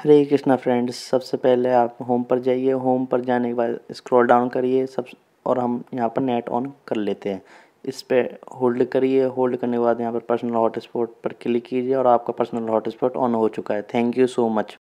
हरे Krishna friends सबसे पहले आप होम पर जाइए होम पर जाने के बाद स्क्रॉल डाउन करिए सब और हम यहाँ पर नेट ऑन कर लेते हैं इस पर होल्ड करिए होल्ड करने के बाद यहाँ पर पर्सनल हॉटस्पॉट पर क्लिक कीजिए और आपका पर्सनल हॉटस्पॉट ऑन हो चुका है थैंक यू सो मच